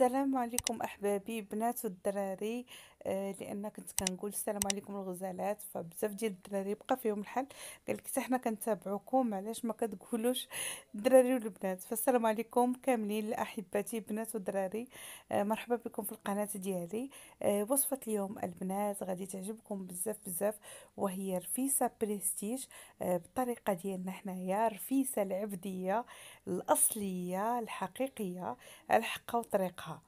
السلام عليكم احبابي بنات والدراري آه لان كنت كنقول السلام عليكم الغزالات فبزاف ديال الدراري بقى فيهم الحل قال لك حنا كنتابعوكم علاش ما كتقولوش الدراري والبنات فالسلام عليكم كاملين احباتي بنات والدراري آه مرحبا بكم في القناه ديالي آه وصفه اليوم البنات غادي تعجبكم بزاف بزاف وهي رفيسه بريستيج آه بالطريقه ديالنا حنايا رفيسه العبديه الاصليه الحقيقيه الحقه وطريقها الصحه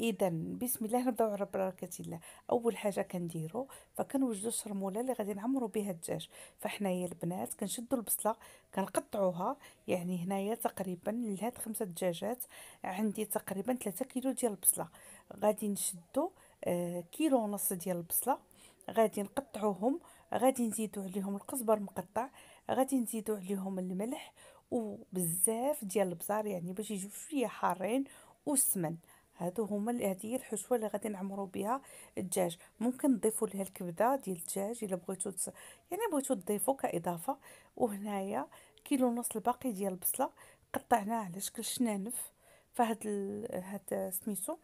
اذا بسم الله نبداو على بركه الله اول حاجه كنديرو فكنوجدو الشرموله اللي غادي نعمرو بها الدجاج فحنايا البنات كنشدو البصله كنقطعوها يعني هنايا تقريبا لهاد خمسه دجاجات عندي تقريبا 3 كيلو ديال البصله غادي نشدو آه، كيلو ونص ديال البصله غادي نقطعوهم غادي نزيدو عليهم القزبر مقطع غادي نزيدو عليهم الملح وبزاف ديال البزار يعني باش يجيو شويه حارين والسمن هادو هما هذه هي الحشوه اللي غادي نعمرو بها الدجاج ممكن تضيفوا لها الكبده ديال الدجاج الا بغيتو تس... يعني بغيتو تضيفوا كاضافه وهنايا كيلو ونص الباقي ديال البصله قطعناه على شكل شنانف فهاد ال... هاد سميتو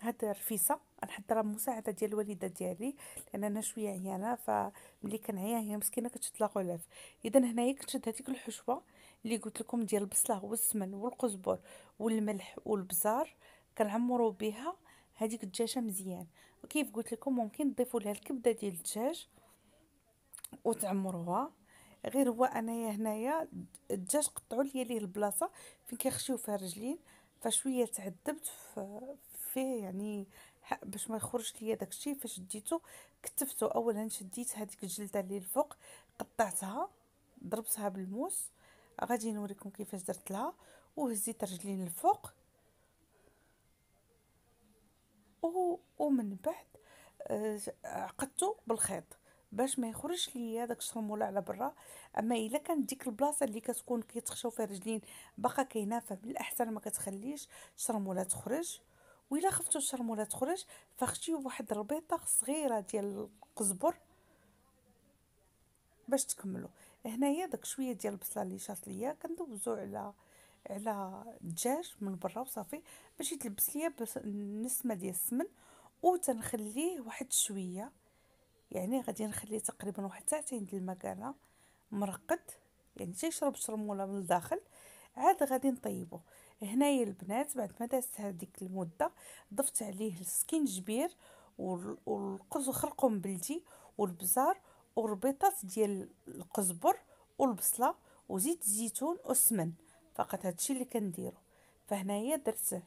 هاد الرفيسه غنحضرها بمساعده ديال الوالده ديالي لان انا شويه عيانه فملي كنعيا هي مسكينه كتطلق لاغولاف اذا هنايا كنشد هذيك الحشوه اللي قلت لكم ديال البصله والسمن والقزبر والملح والبزار كنعمروا بها هذيك الدجاجه مزيان وكيف قلت لكم ممكن تضيفوا لها الكبده ديال الدجاج وتعمروها غير هو انايا هنايا الدجاج قطعوا لي ليه البلاصه فين كيخشيو فيها الرجلين فشويه تعذبت فيه يعني باش ما يخرج ليا داكشي فاش ديتو كتفتو اولا شديت هذيك الجلده اللي الفوق قطعتها ضربتها بالموس غادي نوريكم كيفاش درت لها وهزيت رجلين الفوق ومن بعد آه، عقدته بالخيط باش ما يخرجش ليا داك الشرموله على برا اما الا كانت ديك البلاصه اللي كتكون كيتخشاو فيها الرجلين باقا كاينه فبالاحسن ما كتخليش الشرموله تخرج وإلا خفتو الشرموله تخرج فاختي بواحد الربيطه صغيره ديال القزبر باش تكملو هنايا داك شويه ديال البصله اللي شاط ليا كندوزو على على الدجاج من برا وصافي باش يتلبس ليا النسمه ديال السمن وتنخليه واحد شويه يعني غادي نخليه تقريبا واحد ساعتين ديال المكانه مرقد يعني تيشرب شرموله من الداخل عاد غادي نطيبه هنايا البنات بعد ما دازت هذيك المده ضفت عليه السكينجبير والقز خرقوم بلدي والبزار وربيطات ديال القزبر والبصله وزيت الزيتون والسمن فقط هادشي اللي كنديرو فهنايا درت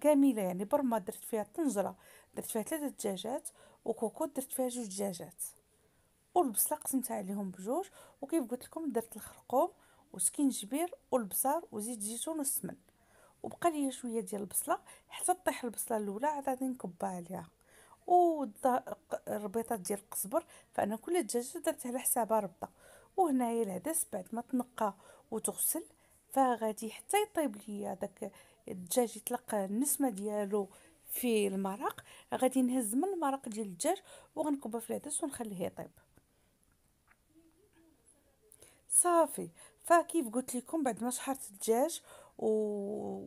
كامله آه، يعني برمه درت فيها طنجره درت فيها ثلاثه دجاجات وكوكوط درت فيها جوج دجاجات والبصله قسمتها عليهم بجوج وكيف قلت لكم درت الخرقوم وسكينجبير والبصل وزيت الزيتون والسمن وبقى لي شويه ديال البصله حتى طيح البصله الاولى عاد غادي نكبها عليها ربيطات ديال القزبر فانا كل دجاجه درتها على حسابها ربطه وهنايا العدس بعد ما تنقى وتغسل فغادي حتى يطيب ليا داك الدجاج يطلق النسمه ديالو في المرق غادي نهز من المرق ديال الدجاج وغنكبها في العدس ونخليه يطيب صافي فكيف قلت لكم بعد ما شحرت الدجاج و...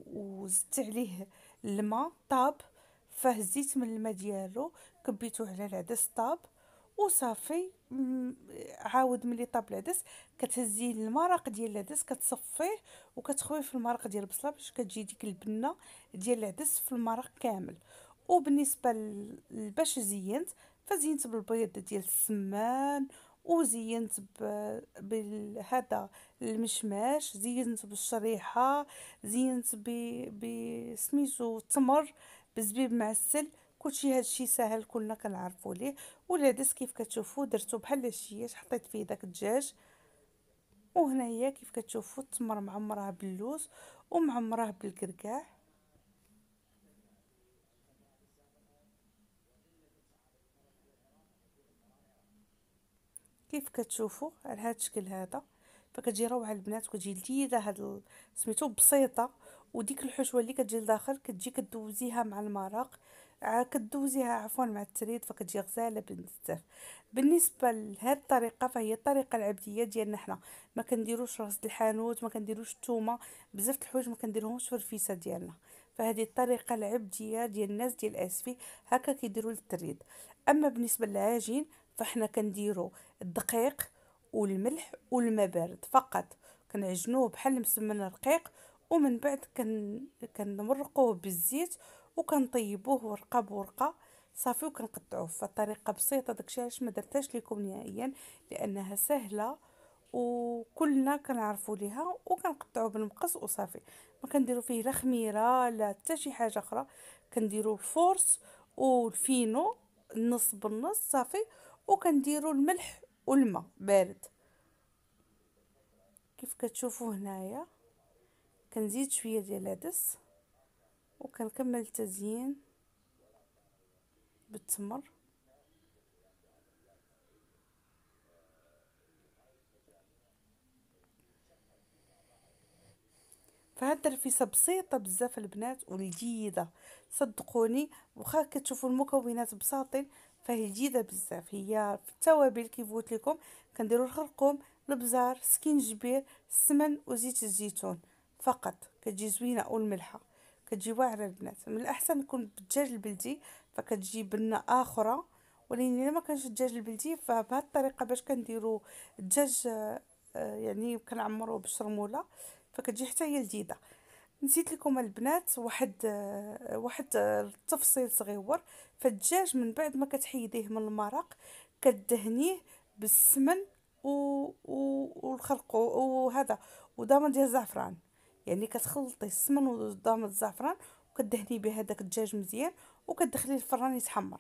وزدت عليه الماء طاب فهزيت من الماء ديالو كبيته على العدس طاب وصافي عاود ملي طاب العدس كتهزي المرق ديال العدس كتصفيه وكتخوي في المرق ديال البصله باش كتجي ديك البنه ديال العدس في المرق كامل وبالنسبه لباش زينت فزينت بالبيض ديال السمان وزينت بهذا المشماش زينت بالشريحه زينت بسميتو التمر بزبيب معسل كلشي هادشي ساهل كلنا كنعرفوا ليه والعدس كيف كتشوفوا درتو بحال الشياش حطيت فيه داك الدجاج وهنايا كيف كتشوفوا التمر معمراه باللوز ومعمراه بالكركاع كيف كتشوفوا على هذا الشكل هذا فكتجي روعه البنات وكتجي لذيذه هاد سميتو بسيطه وديك الحشوه اللي كتجي لداخل كتجي كدوزيها مع المرق آه، كدوزيها عفوا مع التريد فكتجي غزاله بزاف بالنسبه لهاد الطريقه فهي الطريقه العبديه ديالنا حنا ما كنديروش راس الحانوت ما كنديروش الثومه بزاف د الحوايج ما كنديرهمش في الرفيسه ديالنا فهذه الطريقه العبديه ديال الناس ديال اسفي هكا كيديروا التريد اما بالنسبه للعجين فحنا كنديرو الدقيق والملح والماء بارد فقط كنعجنوه بحال المسمن الرقيق ومن بعد كن كنمرقوه بالزيت وكنطيبوه ورقه بورقه صافي وكنقطعوه فالطريقه بسيطه داكشي علاش ما درتهاش لكم نهائيا لانها سهله وكلنا كنعرفوا ليها وكنقطعوا بالمقص وصافي ما كنديروا فيه لا خميره لا حتى شي حاجه اخرى كنديروا الفورس والفينو نص بالنص صافي وكنديروا الملح والماء بارد كيف كتشوفوا هنايا كنزيد شويه ديال العدس وكنكمل التزيين بالتمر فهاد الترفيسه بسيطه بزاف البنات والجيده صدقوني واخا كتشوفوا المكونات بساطين فهي جيده بزاف هي في التوابل كيف قلت لكم كنديروا الخرقوم البزار سكينجبير السمن وزيت الزيتون فقط كتجي زوينه والملحه كتجي واعره البنات من الاحسن يكون بالدجاج البلدي فكتجي بنه اخرى ولكن الا ما كانش الدجاج البلدي فبهذه الطريقه باش كنديرو الدجاج آه، يعني كنعمروه بالشرموله فكتجي حتى هي لذيذه نسيت لكم البنات واحد آه، واحد التفصيل آه، صغير فالدجاج من بعد ما كتحيديه من المرق كدهنيه بالسمن و... و... والخلق وهذا ودامه ديال الزعفران يعني كتخلطي السمن وضامة الزعفران وكدهني به هذاك الدجاج مزيان وكتدخليه الفران يتحمر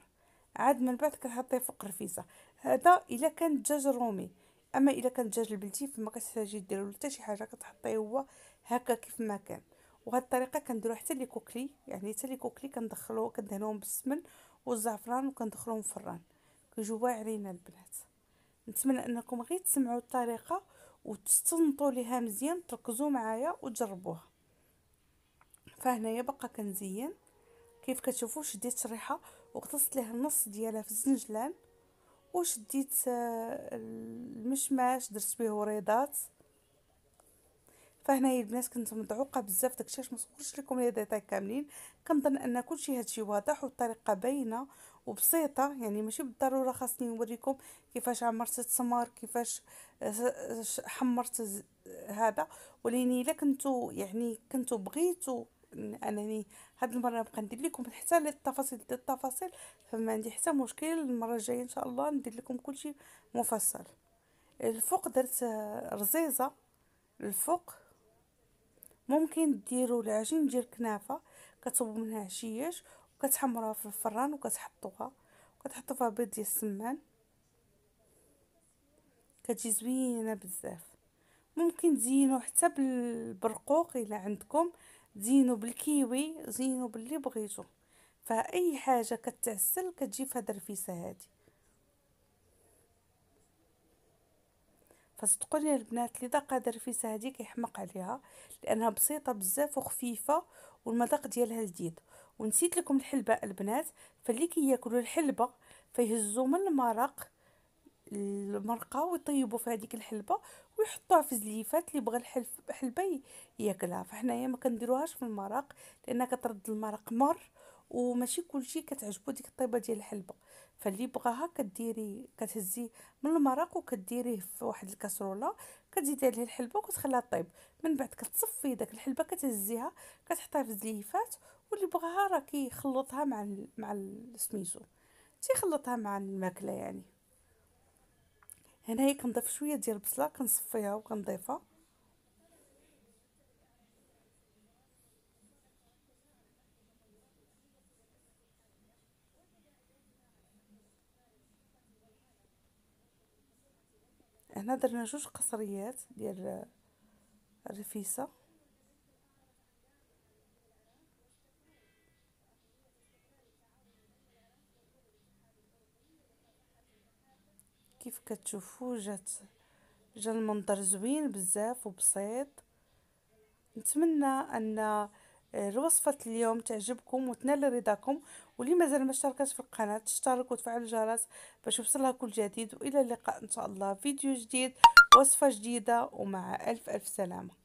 عاد من بعد كتحطيه فوق الرفيزه هذا الا كان الدجاج الرومي اما الا كان الدجاج البلتي فما كتحتاجي ديروا حتى شي حاجه كتحطيه هو هكا كيف ما كان وهاد الطريقه كنديرو حتى لي كوكلي يعني حتى لي كوكلي كندخلو كندهنوهم بالسمن والزعفران وكندخلوهم في الفران كيجيو واعرين البنات نتمنى انكم غير تسمعوا الطريقه وتستنطوا ليها مزيان تركزوا معايا وتجربوها فهنايا باقا كنزين كيف كتشوفوا شديت شريحه وقتصت ليها النص ديالها في الزنجلان وشديت آه، المشماش درت به وريضات فهنايا البنات كنت مدعوقه بزاف داكشي علاش ما صورتش لكم لي ديتاي كاملين كنظن ان كلشي هادشي واضح والطريقه باينه وبسيطة يعني ماشي بالضرورة خاصني نوريكم كيفاش عمرت التمر كيفاش آه، حمرت هذا وليني الا كنتو يعني كنتو بغيتو انني هاد المره نبقى ندير لكم حتى للتفاصيل ديال التفاصيل فما عندي حتى مشكل المره الجايه ان شاء الله ندير لكم كلشي مفصل الفوق درت آه، رزيزه الفوق ممكن ديروا العجين ديال الكنافه كتصوبوا منها عشياش كتحمروها في الفران وكتحطوها وكتحطو فيها بيض ديال السمان كتجي زوينه بزاف ممكن تزينو حتى بالبرقوق الا عندكم زينو بالكيوي زينو باللي بغيتو فاي حاجه كتعسل كتجي في هاد الرفيسه هادي فصدقوا لي البنات اللي ذاق هاد الرفيسه هادي كيحمق عليها لانها بسيطه بزاف وخفيفه والمذاق ديالها لذيذ ونسيت لكم الحلبة البنات فاللي كياكلوا الحلبة فيهزوا من المرق المرقه ويطيبوا في هذيك الحلبه ويحطوها في زليفات اللي بغى الحلبه ياكلها فحنايا ما كنديروهاش في المرق لانها كترد المرق مر وماشي كلشي كتعجبو ديك الطيبه ديال الحلبه فاللي بغاها كديري كتهزي من المرق وكديريه في واحد الكاسروله كتزيدي عليه الحلبه وكتخليها طيب من بعد كتصفي داك الحلبه كتهزيها كتحطيها في زليفات واللي بغاها راه كيخلطها مع ال مع سميتو تيخلطها مع الماكله يعني هنايا كنضيف شويه ديال البصله كنصفيها وكنضيفها هنا درنا جوج قصريات ديال الرفيسه كيف كتشوفوا جات جا المنظر زوين بزاف وبسيط نتمنى ان آه، الوصفه اليوم تعجبكم وتنال رضاكم واللي مازال ما اشتركتش في القناه تشترك وتفعل الجرس باش يوصلها كل جديد والى اللقاء ان شاء الله فيديو جديد وصفه جديده ومع الف الف سلامه